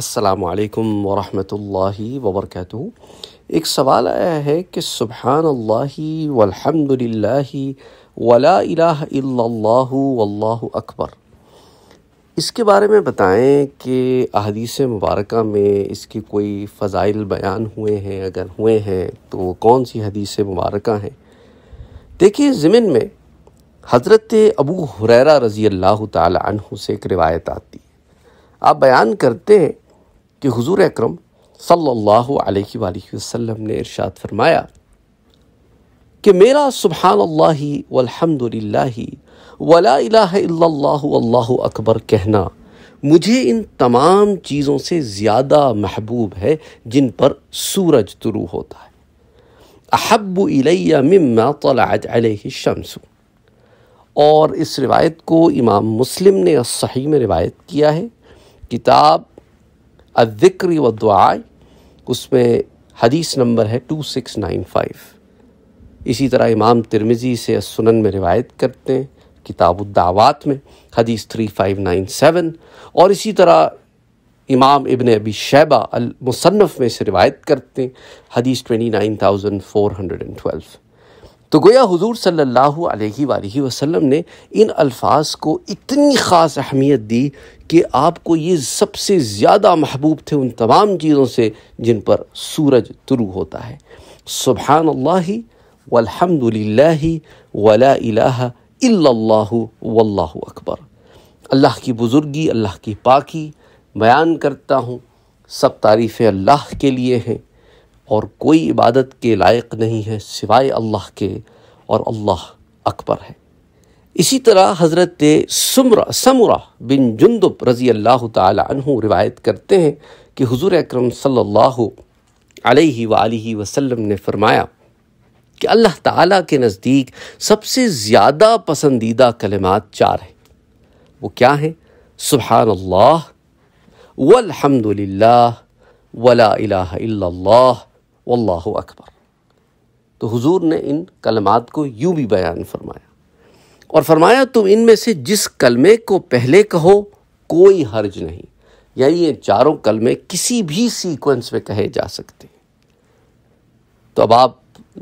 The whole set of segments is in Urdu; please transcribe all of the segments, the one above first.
السلام علیکم ورحمۃ اللہ وبرکاتہ ایک سوال آیا ہے کہ سبحان اللہ والحمد للہ ولا الہ الا اللہ واللہ اکبر اس کے بارے میں بتائیں کہ احادیث مبارکہ میں اس کی کوئی فضائل بیان ہوئے ہیں اگر ہوئے ہیں تو وہ کون سی حدیث مبارکہ ہیں دیکھیے ضمن میں حضرت ابو حریرہ رضی اللہ تعالی عنہ سے ایک روایت آتی ہے آپ بیان کرتے ہیں کہ حضور اکرم صلی اللہ علیہ وآلہ وسلم نے ارشاد فرمایا کہ میرا سبحان اللہ والحمد للہ ولا الہ الا اللہ واللہ اکبر کہنا مجھے ان تمام چیزوں سے زیادہ محبوب ہے جن پر سورج طلوع ہوتا ہے احب مما طلعت علیہ الشمس اور اس روایت کو امام مسلم نے صحیح میں روایت کیا ہے کتاب الذکری و دعائے اس میں حدیث نمبر ہے 2695 اسی طرح امام ترمزی سے السنن سنن میں روایت کرتے ہیں کتاب الدعوات میں حدیث 3597 اور اسی طرح امام ابن ابی شیبہ المصنف میں سے روایت کرتے ہیں حدیث 29412 تو گویا حضور صلی اللہ علیہ وآلہ وسلم نے ان الفاظ کو اتنی خاص اہمیت دی کہ آپ کو یہ سب سے زیادہ محبوب تھے ان تمام چیزوں سے جن پر سورج طلوع ہوتا ہے سبحان اللہ والحمد للہ ولا الہ الا اللہ واللہ اکبر اللہ کی بزرگی اللہ کی پاکی بیان کرتا ہوں سب تعریفیں اللہ کے لیے ہیں اور کوئی عبادت کے لائق نہیں ہے سوائے اللہ کے اور اللہ اکبر ہے اسی طرح حضرت سمرہ بن جندب رضی اللہ تعالی عنہ روایت کرتے ہیں کہ حضور اکرم صلی اللہ علیہ وآلہ وسلم نے فرمایا کہ اللہ تعالیٰ کے نزدیک سب سے زیادہ پسندیدہ کلمات چار ہیں وہ کیا ہیں سبحان اللہ والحمد للہ ولا اللہ واللہ اکبر تو حضور نے ان کلمات کو یوں بھی بیان فرمایا اور فرمایا تم ان میں سے جس کلمے کو پہلے کہو کوئی حرج نہیں یعنی یہ چاروں کلمے کسی بھی سیکوینس میں کہے جا سکتے ہیں تو اب آپ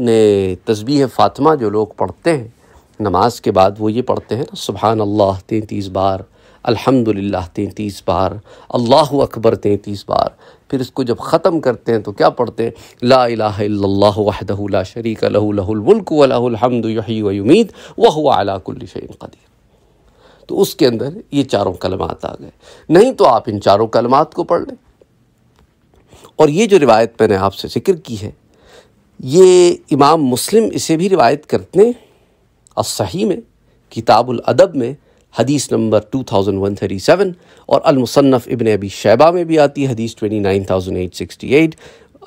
نے تسبیح فاطمہ جو لوگ پڑھتے ہیں نماز کے بعد وہ یہ پڑھتے ہیں نا سبحان اللہ تینتیس بار الحمد للہ تینتیس بار اللہ اکبر تینتیس بار پھر اس کو جب ختم کرتے ہیں تو کیا پڑھتے ہیں لا الا اللہ وحدہ لا شریک لہ لہ الملک الحمد وہو علا کل اللاک قدیر تو اس کے اندر یہ چاروں کلمات آ گئے تو آپ ان چاروں کلمات کو پڑھ لیں اور یہ جو روایت میں نے آپ سے ذکر کی ہے یہ امام مسلم اسے بھی روایت کرتے اور الصحیح میں کتاب الادب میں حدیث نمبر 2137 اور المصنف ابن ابی شیبہ میں بھی آتی ہے حدیث 29868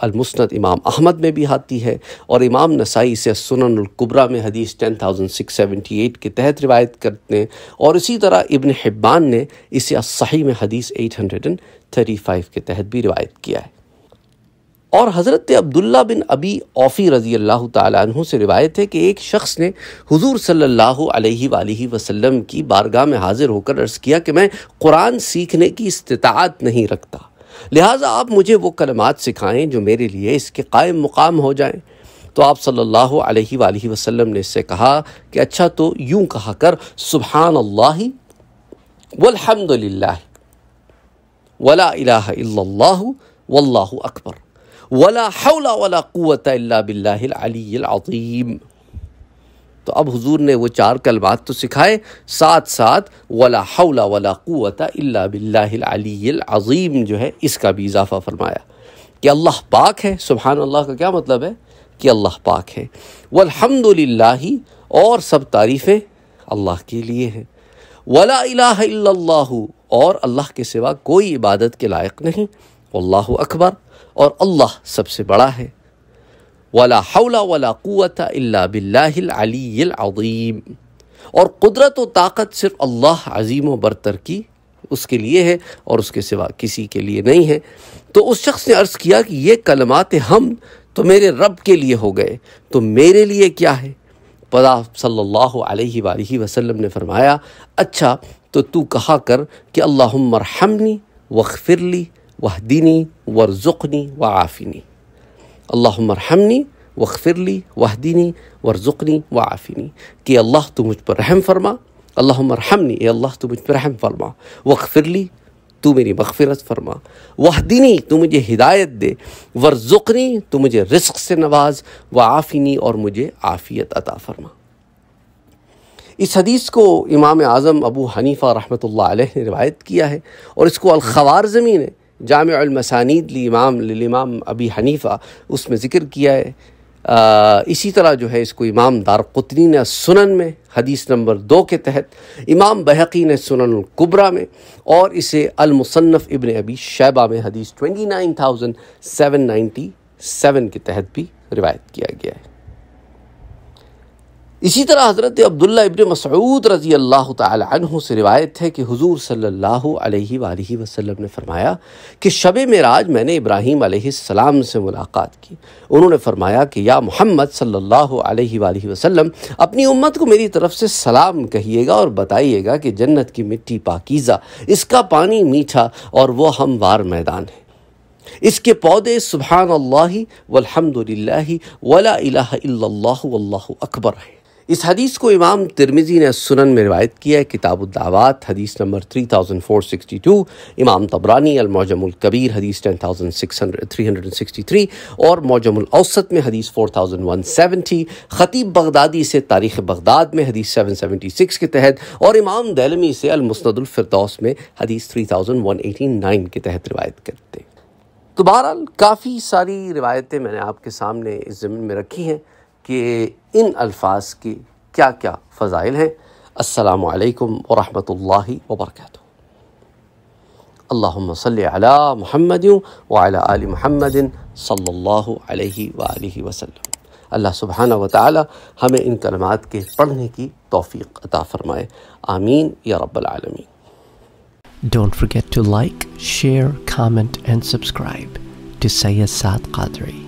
المسند امام احمد میں بھی آتی ہے اور امام نسائی سے سنن القبرہ میں حدیث 10678 کے تحت روایت کرتے ہیں اور اسی طرح ابن حبان نے اسے صحیح میں حدیث 835 کے تحت بھی روایت کیا ہے اور حضرت عبداللہ بن ابی اوفی رضی اللہ تعالیٰ عنہ سے روایت ہے کہ ایک شخص نے حضور صلی اللہ علیہ وآلہ وسلم کی بارگاہ میں حاضر ہو کر عرض کیا کہ میں قرآن سیکھنے کی استطاعت نہیں رکھتا لہٰذا آپ مجھے وہ کلمات سکھائیں جو میرے لیے اس کے قائم مقام ہو جائیں تو آپ صلی اللہ علیہ وآلہ وسلم نے اس سے کہا کہ اچھا تو یوں کہا کر سبحان اللہ للہ ولا الہ الا اللہ واللہ اکبر ولا حول ولا قوت الا باللہ العلی العظیم تو اب حضور نے وہ چار کلمات تو سکھائے ساتھ ساتھ ولا حول ولا قوت الا باللہ العلی العظیم جو ہے اس کا بھی اضافہ فرمایا کہ اللہ پاک ہے سبحان اللہ کا کیا مطلب ہے کہ اللہ پاک ہے والحمد للہ اور سب تعریفیں اللہ کے لیے ہیں ولا الہ الا اللہ اور اللہ کے سوا کوئی عبادت کے لائق نہیں اللہ اکبر اور اللہ سب سے بڑا ہے ولا قوت الا باللہ العلی العظیم اور قدرت و طاقت صرف اللہ عظیم و برتر کی اس کے لیے ہے اور اس کے سوا کسی کے لیے نہیں ہے تو اس شخص نے عرض کیا کہ یہ کلمات ہم تو میرے رب کے لیے ہو گئے تو میرے لیے کیا ہے پدا صلی اللہ علیہ وآلہ وسلم نے فرمایا اچھا تو تو کہا کر کہ اللہم مرحمنی وغفر لی وہ دینی ورزنی و آفینی اللہ عمر حمنی وقفی وہ دینی ور و آفینی کہ اللہ تو مجھ پر رحم فرما اللہ عمر حمنی اللہ تو مجھ پر رحم فرما وقفی تو میری مغفرت فرما وہ تو مجھے ہدایت دے ور تو مجھے رزق سے نواز و آفینی اور مجھے عافیت عطا فرما اس حدیث کو امام اعظم ابو حنیفہ رحمت اللہ علیہ نے روایت کیا ہے اور اس کو الخوارزمی نے جامع المسانید لی امام امام ابی حنیفہ اس میں ذکر کیا ہے اسی طرح جو ہے اس کو امام دار قطنی نے سنن میں حدیث نمبر دو کے تحت امام بحقی نے سنن القبرہ میں اور اسے المصنف ابن ابی شیبہ میں حدیث 29797 کے تحت بھی روایت کیا گیا ہے اسی طرح حضرت عبداللہ ابن مسعود رضی اللہ تعالی عنہ سے روایت ہے کہ حضور صلی اللہ علیہ وآلہ وسلم نے فرمایا کہ شب میرا میں نے ابراہیم علیہ السلام سے ملاقات کی انہوں نے فرمایا کہ یا محمد صلی اللہ علیہ وآلہ وسلم اپنی امت کو میری طرف سے سلام کہیے گا اور بتائیے گا کہ جنت کی مٹی پاکیزہ اس کا پانی میٹھا اور وہ ہموار میدان ہے اس کے پودے سبحان اللہ والحمدللہ ولا للہ ولا اللہ واللہ اکبر ہیں اس حدیث کو امام ترمزی نے سنن میں روایت کیا ہے کتاب الدعوات حدیث نمبر 3462 امام طبرانی الموجم القبیر حدیث 10363 اور موجم الاوسط میں حدیث 4170 خطیب بغدادی سے تاریخ بغداد میں حدیث 776 کے تحت اور امام دیلمی سے المسند الفردوس میں حدیث 3189 کے تحت روایت کرتے تو بہرحال کافی ساری روایتیں میں نے آپ کے سامنے اس زمین میں رکھی ہیں کہ ان الفاظ کی کیا کیا فضائل ہیں السلام علیکم ورحمۃ اللہ وبرکاتہ اللہم صلی علی محمد وعلی آل محمد صلی اللہ علیہ وآلہ وسلم اللہ سبحانہ و تعالیٰ ہمیں ان کلمات کے پڑھنے کی توفیق عطا فرمائے آمین یا رب العالمی don't forget to like share comment and subscribe to Syed ساتھ رہی